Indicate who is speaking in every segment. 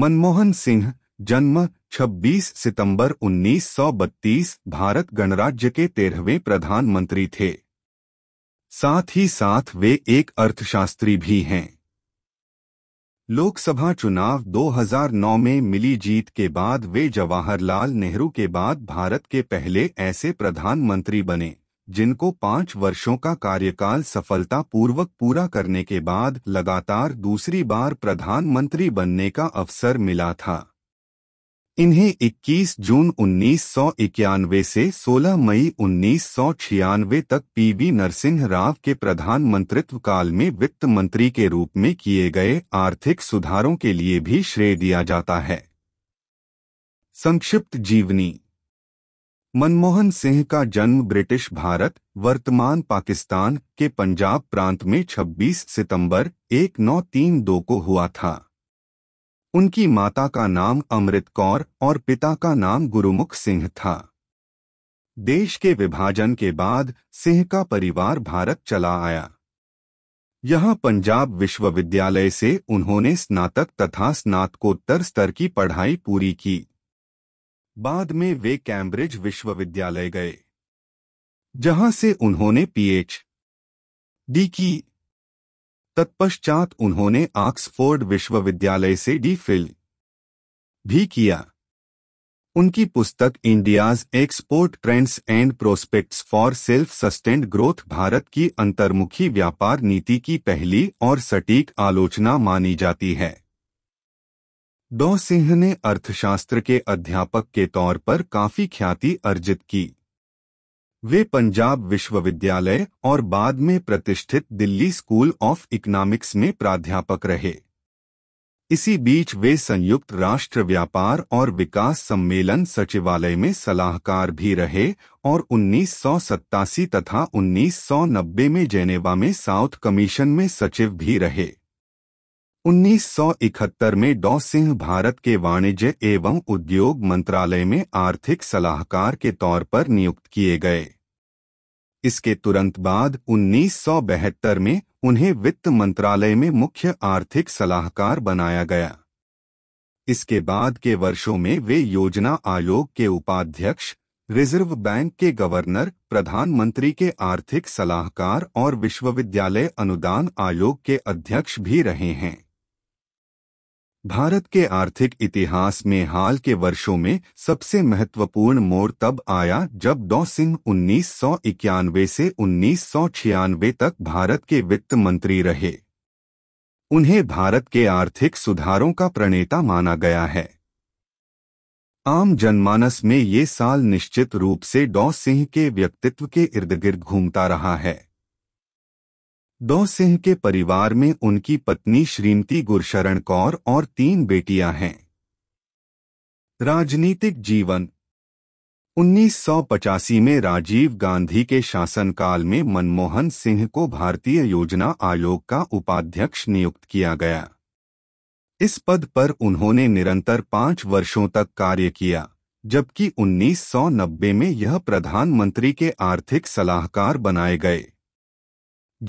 Speaker 1: मनमोहन सिंह जन्म 26 सितंबर 1932 भारत गणराज्य के तेरहवें प्रधानमंत्री थे साथ ही साथ वे एक अर्थशास्त्री भी हैं लोकसभा चुनाव 2009 में मिली जीत के बाद वे जवाहरलाल नेहरू के बाद भारत के पहले ऐसे प्रधानमंत्री बने जिनको पाँच वर्षों का कार्यकाल सफलतापूर्वक पूरा करने के बाद लगातार दूसरी बार प्रधानमंत्री बनने का अवसर मिला था इन्हें 21 जून उन्नीस से 16 मई उन्नीस तक पीवी नरसिंह राव के प्रधानमंत्रित्व काल में वित्त मंत्री के रूप में किए गए आर्थिक सुधारों के लिए भी श्रेय दिया जाता है संक्षिप्त जीवनी मनमोहन सिंह का जन्म ब्रिटिश भारत वर्तमान पाकिस्तान के पंजाब प्रांत में 26 सितंबर 1932 को हुआ था उनकी माता का नाम अमृत कौर और पिता का नाम गुरुमुख सिंह था देश के विभाजन के बाद सिंह का परिवार भारत चला आया यहाँ पंजाब विश्वविद्यालय से उन्होंने स्नातक तथा स्नातकोत्तर स्तर की पढ़ाई पूरी की बाद में वे कैम्ब्रिज विश्वविद्यालय गए जहां से उन्होंने पीएच डी की तत्पश्चात उन्होंने ऑक्सफोर्ड विश्वविद्यालय से डी फिल भी किया उनकी पुस्तक India's export trends and prospects for self sustained growth Bharat की अंतर्मुखी व्यापार नीति की पहली और सटीक आलोचना मानी जाती है डॉ सिंह ने अर्थशास्त्र के अध्यापक के तौर पर काफी ख्याति अर्जित की वे पंजाब विश्वविद्यालय और बाद में प्रतिष्ठित दिल्ली स्कूल ऑफ इकोनॉमिक्स में प्राध्यापक रहे इसी बीच वे संयुक्त राष्ट्र व्यापार और विकास सम्मेलन सचिवालय में सलाहकार भी रहे और उन्नीस तथा 1990 में जेनेवा में साउथ कमीशन में सचिव भी रहे 1971 में डॉ सिंह भारत के वाणिज्य एवं उद्योग मंत्रालय में आर्थिक सलाहकार के तौर पर नियुक्त किए गए इसके तुरंत बाद 1972 में उन्हें वित्त मंत्रालय में मुख्य आर्थिक सलाहकार बनाया गया इसके बाद के वर्षों में वे योजना आयोग के उपाध्यक्ष रिजर्व बैंक के गवर्नर प्रधानमंत्री के आर्थिक सलाहकार और विश्वविद्यालय अनुदान आयोग के अध्यक्ष भी रहे हैं भारत के आर्थिक इतिहास में हाल के वर्षों में सबसे महत्वपूर्ण मोड़ तब आया जब डॉ सिंह उन्नीस से उन्नीस तक भारत के वित्त मंत्री रहे उन्हें भारत के आर्थिक सुधारों का प्रणेता माना गया है आम जनमानस में ये साल निश्चित रूप से डॉ सिंह के व्यक्तित्व के इर्द गिर्द घूमता रहा है दो सिंह के परिवार में उनकी पत्नी श्रीमती गुरशरण कौर और तीन बेटियां हैं राजनीतिक जीवन 1985 में राजीव गांधी के शासनकाल में मनमोहन सिंह को भारतीय योजना आयोग का उपाध्यक्ष नियुक्त किया गया इस पद पर उन्होंने निरंतर पांच वर्षों तक कार्य किया जबकि 1990 में यह प्रधानमंत्री के आर्थिक सलाहकार बनाए गए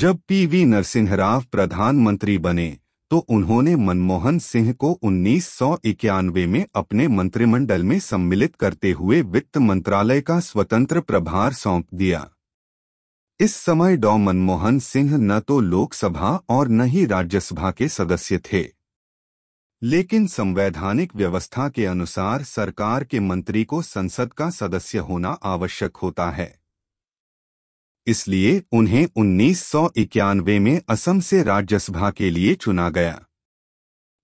Speaker 1: जब पीवी राव प्रधानमंत्री बने तो उन्होंने मनमोहन सिंह को उन्नीस में अपने मंत्रिमंडल में सम्मिलित करते हुए वित्त मंत्रालय का स्वतंत्र प्रभार सौंप दिया इस समय डॉ मनमोहन सिंह न तो लोकसभा और न ही राज्यसभा के सदस्य थे लेकिन संवैधानिक व्यवस्था के अनुसार सरकार के मंत्री को संसद का सदस्य होना आवश्यक होता है इसलिए उन्हें उन्नीस में असम से राज्यसभा के लिए चुना गया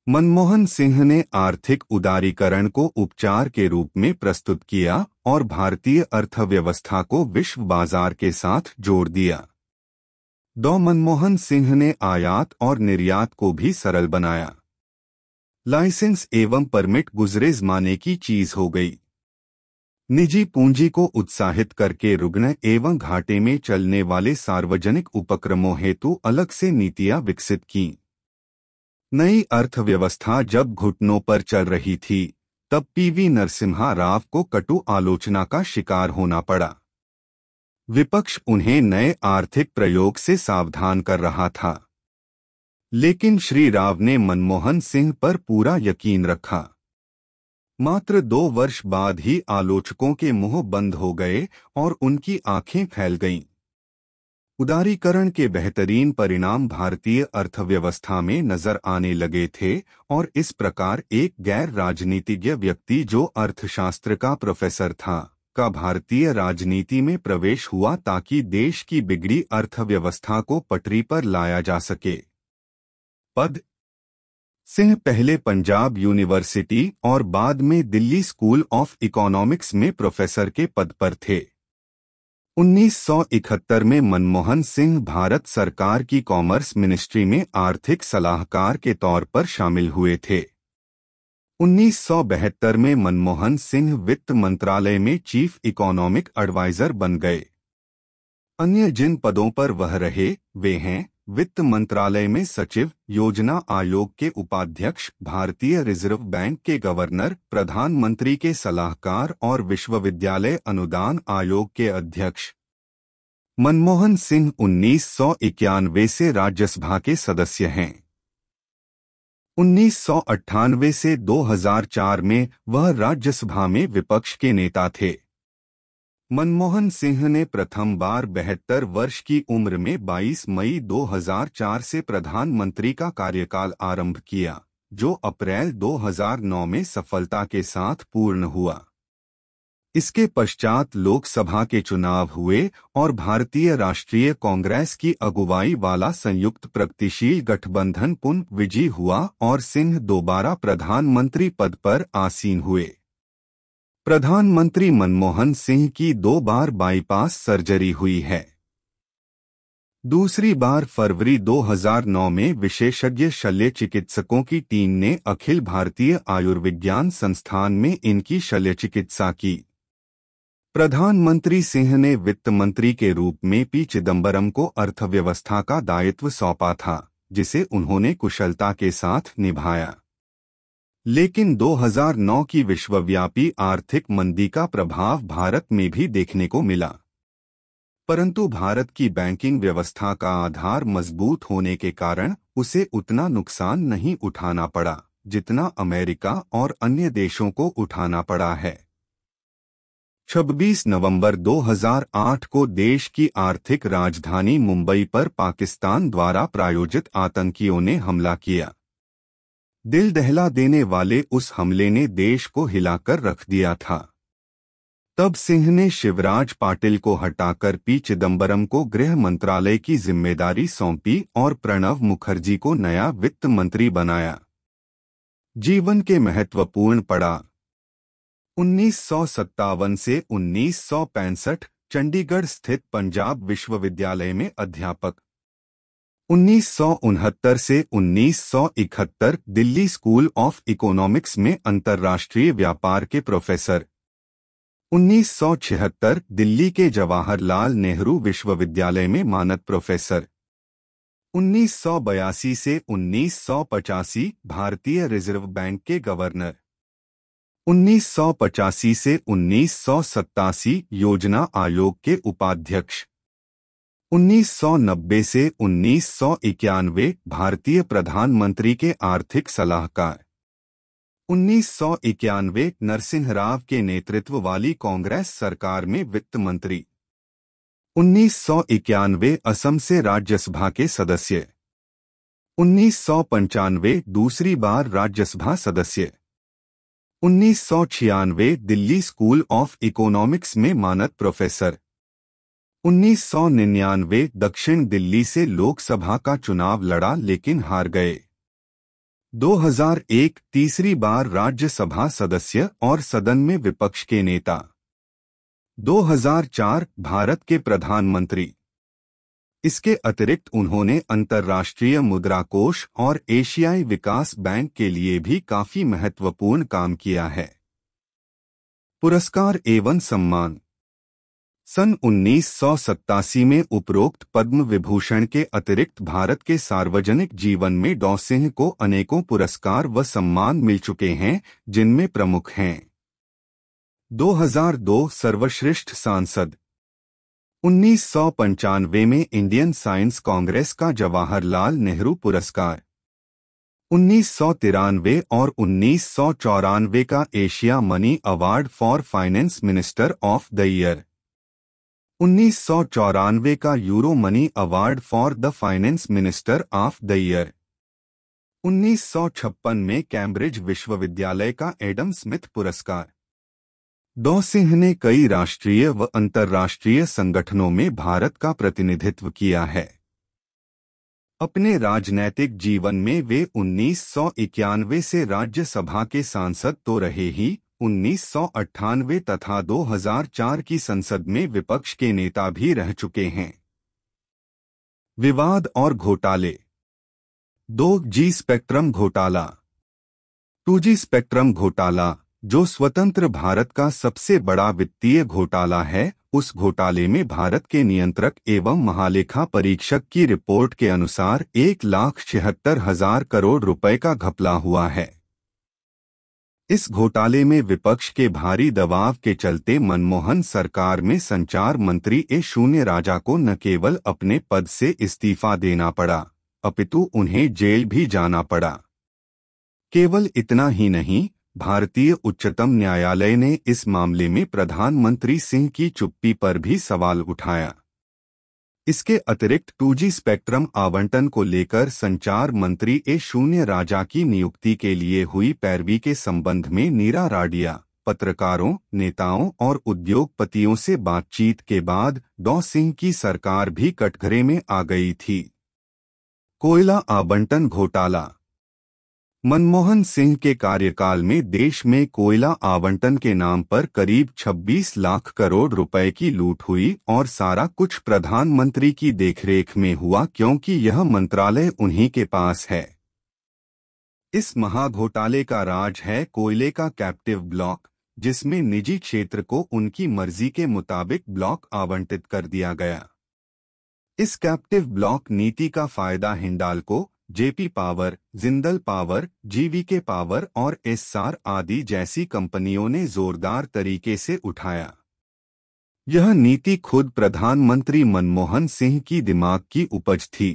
Speaker 1: मनमोहन सिंह ने आर्थिक उदारीकरण को उपचार के रूप में प्रस्तुत किया और भारतीय अर्थव्यवस्था को विश्व बाजार के साथ जोड़ दिया दो मनमोहन सिंह ने आयात और निर्यात को भी सरल बनाया लाइसेंस एवं परमिट गुजरे जमाने की चीज हो गई निजी पूंजी को उत्साहित करके रुग्ण एवं घाटे में चलने वाले सार्वजनिक उपक्रमों हेतु अलग से नीतियां विकसित की नई अर्थव्यवस्था जब घुटनों पर चल रही थी तब पीवी नरसिम्हा राव को कटु आलोचना का शिकार होना पड़ा विपक्ष उन्हें नए आर्थिक प्रयोग से सावधान कर रहा था लेकिन श्री राव ने मनमोहन सिंह पर पूरा यकीन रखा मात्र दो वर्ष बाद ही आलोचकों के मुंह बंद हो गए और उनकी आंखें फैल गईं उदारीकरण के बेहतरीन परिणाम भारतीय अर्थव्यवस्था में नजर आने लगे थे और इस प्रकार एक गैर राजनीतिज्ञ व्यक्ति जो अर्थशास्त्र का प्रोफेसर था का भारतीय राजनीति में प्रवेश हुआ ताकि देश की बिगड़ी अर्थव्यवस्था को पटरी पर लाया जा सके पद सिंह पहले पंजाब यूनिवर्सिटी और बाद में दिल्ली स्कूल ऑफ इकोनॉमिक्स में प्रोफेसर के पद पर थे 1971 में मनमोहन सिंह भारत सरकार की कॉमर्स मिनिस्ट्री में आर्थिक सलाहकार के तौर पर शामिल हुए थे 1972 में मनमोहन सिंह वित्त मंत्रालय में चीफ इकोनॉमिक एडवाइजर बन गए अन्य जिन पदों पर वह रहे वे हैं वित्त मंत्रालय में सचिव योजना आयोग के उपाध्यक्ष भारतीय रिजर्व बैंक के गवर्नर प्रधानमंत्री के सलाहकार और विश्वविद्यालय अनुदान आयोग के अध्यक्ष मनमोहन सिंह उन्नीस से राज्यसभा के सदस्य हैं उन्नीस से 2004 में वह राज्यसभा में विपक्ष के नेता थे मनमोहन सिंह ने प्रथम बार बहत्तर वर्ष की उम्र में 22 मई 2004 से प्रधानमंत्री का कार्यकाल आरंभ किया जो अप्रैल 2009 में सफलता के साथ पूर्ण हुआ इसके पश्चात लोकसभा के चुनाव हुए और भारतीय राष्ट्रीय कांग्रेस की अगुवाई वाला संयुक्त प्रगतिशील गठबंधन पुनः विजयी हुआ और सिंह दोबारा प्रधानमंत्री पद पर आसीन हुए प्रधानमंत्री मनमोहन सिंह की दो बार बाईपास सर्जरी हुई है दूसरी बार फरवरी 2009 में विशेषज्ञ शल्य चिकित्सकों की टीम ने अखिल भारतीय आयुर्विज्ञान संस्थान में इनकी शल्य चिकित्सा की प्रधानमंत्री सिंह ने वित्त मंत्री के रूप में पी चिदम्बरम को अर्थव्यवस्था का दायित्व सौंपा था जिसे उन्होंने कुशलता के साथ निभाया लेकिन 2009 की विश्वव्यापी आर्थिक मंदी का प्रभाव भारत में भी देखने को मिला परंतु भारत की बैंकिंग व्यवस्था का आधार मजबूत होने के कारण उसे उतना नुकसान नहीं उठाना पड़ा जितना अमेरिका और अन्य देशों को उठाना पड़ा है 26 नवंबर 2008 को देश की आर्थिक राजधानी मुंबई पर पाकिस्तान द्वारा प्रायोजित आतंकियों ने हमला किया दिल दहला देने वाले उस हमले ने देश को हिलाकर रख दिया था तब सिंह ने शिवराज पाटिल को हटाकर पी चिदम्बरम को गृह मंत्रालय की जिम्मेदारी सौंपी और प्रणव मुखर्जी को नया वित्त मंत्री बनाया जीवन के महत्वपूर्ण पड़ा उन्नीस से उन्नीस चंडीगढ़ स्थित पंजाब विश्वविद्यालय में अध्यापक 1969 से 1971 दिल्ली स्कूल ऑफ इकोनॉमिक्स में अंतर्राष्ट्रीय व्यापार के प्रोफेसर 1976 दिल्ली के जवाहरलाल नेहरू विश्वविद्यालय में मानद प्रोफेसर 1982 से उन्नीस भारतीय रिजर्व बैंक के गवर्नर 1985 से उन्नीस योजना आयोग के उपाध्यक्ष 1990 से उन्नीस भारतीय प्रधानमंत्री के आर्थिक सलाहकार उन्नीस सौ इक्यानवे नरसिंह राव के नेतृत्व वाली कांग्रेस सरकार में वित्त मंत्री उन्नीस सौ इक्यानवे असम से राज्यसभा के सदस्य उन्नीस सौ पंचानवे दूसरी बार राज्यसभा सदस्य उन्नीस सौ छियानवे दिल्ली स्कूल ऑफ इकोनॉमिक्स में मानद प्रोफेसर उन्नीस दक्षिण दिल्ली से लोकसभा का चुनाव लड़ा लेकिन हार गए 2001 तीसरी बार राज्यसभा सदस्य और सदन में विपक्ष के नेता 2004 भारत के प्रधानमंत्री इसके अतिरिक्त उन्होंने अंतर्राष्ट्रीय मुद्रा कोष और एशियाई विकास बैंक के लिए भी काफी महत्वपूर्ण काम किया है पुरस्कार एवं सम्मान सन उन्नीस में उपरोक्त पद्म विभूषण के अतिरिक्त भारत के सार्वजनिक जीवन में डॉसिंह को अनेकों पुरस्कार व सम्मान मिल चुके हैं जिनमें प्रमुख हैं 2002 सर्वश्रेष्ठ सांसद उन्नीस में इंडियन साइंस कांग्रेस का जवाहरलाल नेहरू पुरस्कार उन्नीस और उन्नीस का Asia money award for finance minister of the year उन्नीस का Euro money award for the finance minister of the year 1956 में कैम्ब्रिज विश्वविद्यालय का एडम स्मिथ पुरस्कार दो सिंह ने कई राष्ट्रीय व अंतर्राष्ट्रीय संगठनों में भारत का प्रतिनिधित्व किया है अपने राजनैतिक जीवन में वे उन्नीस से राज्यसभा के सांसद तो रहे ही उन्नीस तथा 2004 की संसद में विपक्ष के नेता भी रह चुके हैं विवाद और घोटाले दो जी स्पेक्ट्रम घोटाला टू जी स्पेक्ट्रम घोटाला जो स्वतंत्र भारत का सबसे बड़ा वित्तीय घोटाला है उस घोटाले में भारत के नियंत्रक एवं महालेखा परीक्षक की रिपोर्ट के अनुसार एक लाख छिहत्तर हजार करोड़ रुपए का घपला हुआ है इस घोटाले में विपक्ष के भारी दबाव के चलते मनमोहन सरकार में संचार मंत्री ए शून्य राजा को न केवल अपने पद से इस्तीफा देना पड़ा अपितु उन्हें जेल भी जाना पड़ा केवल इतना ही नहीं भारतीय उच्चतम न्यायालय ने इस मामले में प्रधानमंत्री सिंह की चुप्पी पर भी सवाल उठाया इसके अतिरिक्त टू स्पेक्ट्रम आवंटन को लेकर संचार मंत्री ए शून्य राजा की नियुक्ति के लिए हुई पैरवी के संबंध में नीरा राडिया पत्रकारों नेताओं और उद्योगपतियों से बातचीत के बाद डॉ सिंह की सरकार भी कटघरे में आ गई थी कोयला आबंटन घोटाला मनमोहन सिंह के कार्यकाल में देश में कोयला आवंटन के नाम पर करीब 26 लाख करोड़ रुपए की लूट हुई और सारा कुछ प्रधानमंत्री की देखरेख में हुआ क्योंकि यह मंत्रालय उन्हीं के पास है इस महाघोटाले का राज है कोयले का कैप्टिव ब्लॉक जिसमें निजी क्षेत्र को उनकी मर्जी के मुताबिक ब्लॉक आवंटित कर दिया गया इस कैप्टिव ब्लॉक नीति का फायदा Hindalco JP power Jindal power GVK power और एस्सार आदि जैसी कंपनियों ने जोरदार तरीके से उठाया यह नीति खुद प्रधानमंत्री मनमोहन सिंह की दिमाग की उपज थी